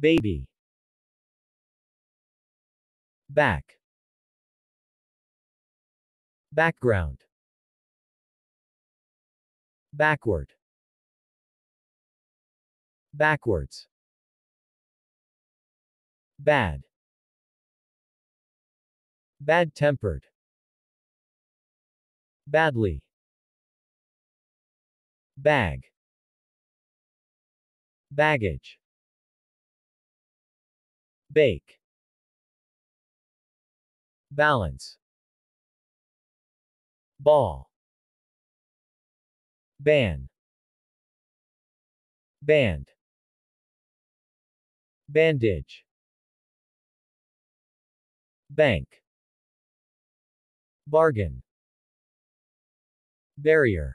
Baby. Back. Background. Backward. Backwards. Bad. Bad-tempered. Badly. Bag. Baggage. Bake. Balance. Ball. Ban. Band. Bandage. Bank. Bargain. Barrier.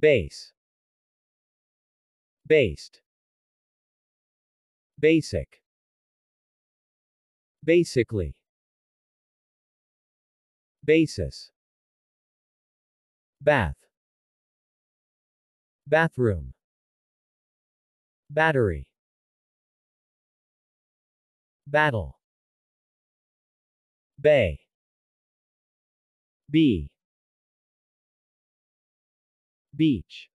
Base. Based. Basic. Basically. Basis. Bath. Bathroom. Battery. Battle. Bay. B. Beach.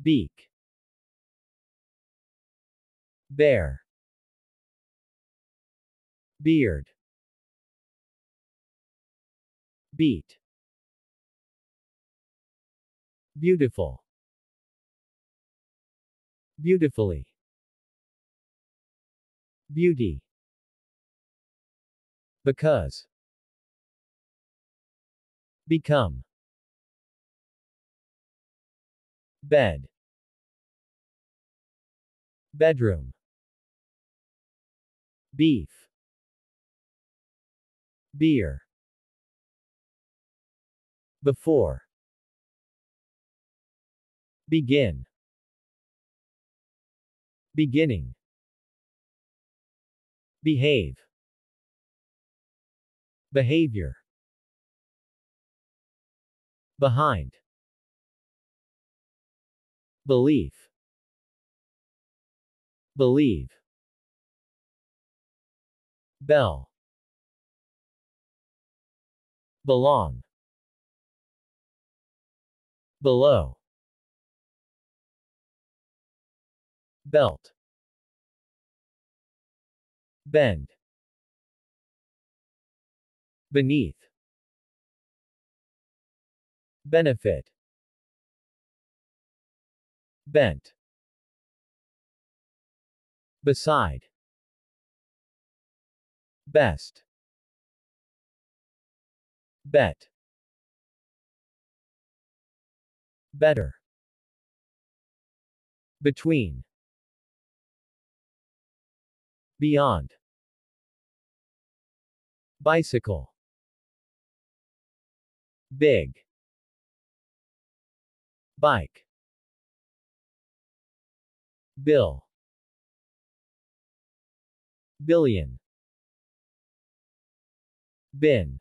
Beak. Bear. Beard. Beat. Beautiful. Beautifully. Beauty. Because. Become. Bed. Bedroom beef beer before begin beginning behave behavior behind belief believe Bell. Belong. Below. Belt. Bend. Beneath. Benefit. Bent. Beside. Best. Bet. Better. Between. Beyond. Bicycle. Big. Bike. Bill. Billion. Bin.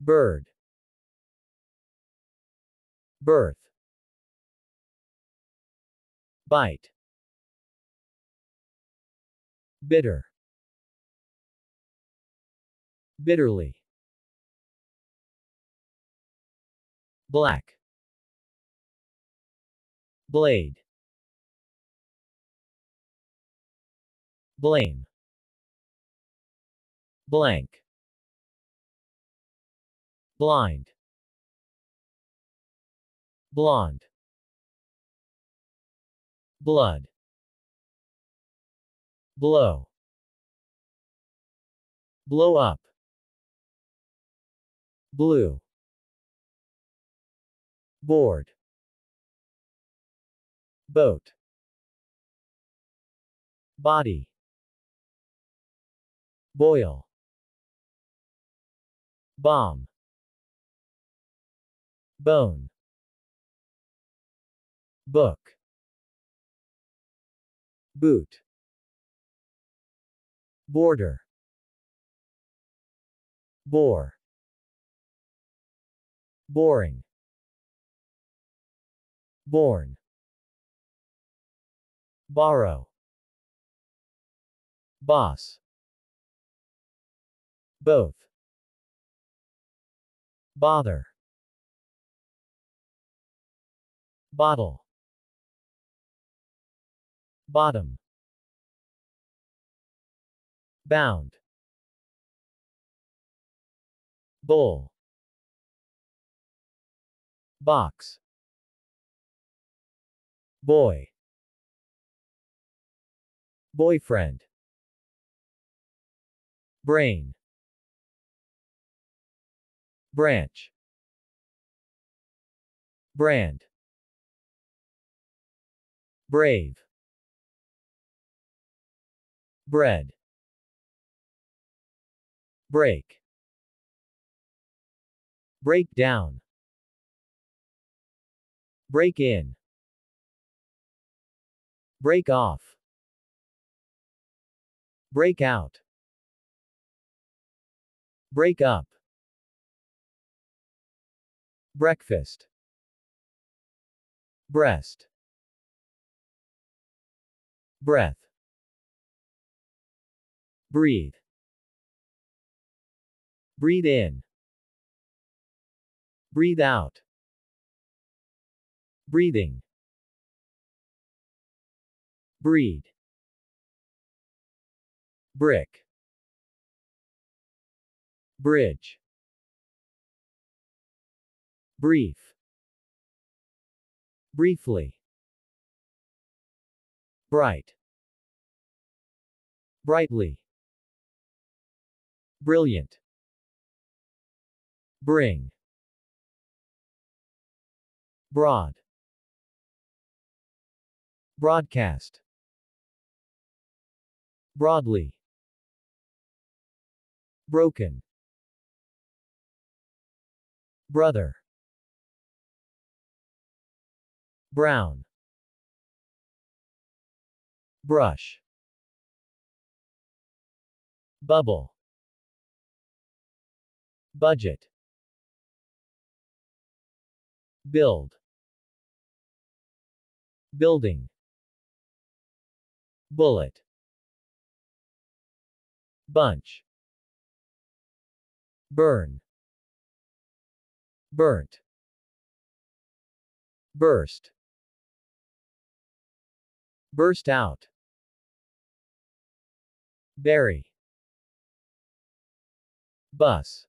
Bird. Birth. Bite. Bitter. Bitterly. Black. Blade. Blame blank blind blonde blood blow blow up blue board boat body boil Bomb. Bone. Book. Boot. Border. Bore. Boring. Born. Borrow. Boss. Both. Bother. Bottle. Bottom. Bound. Bowl. Box. Boy. Boyfriend. Brain branch brand brave bread break break down break in break off break out break up Breakfast. Breast. Breath. Breathe. Breathe in. Breathe out. Breathing. Breed. Brick. Bridge. Brief. Briefly. Bright. Brightly. Brilliant. Bring. Broad. Broadcast. Broadly. Broken. Brother. brown brush bubble budget build building bullet bunch burn burnt burst Burst out. Berry. Bus.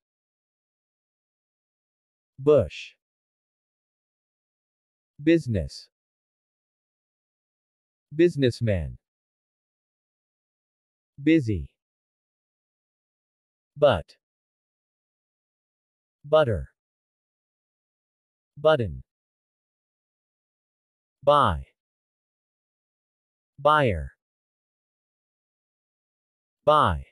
Bush. Business. Businessman. Busy. But. Butter. Button. Buy. Buyer. Buy.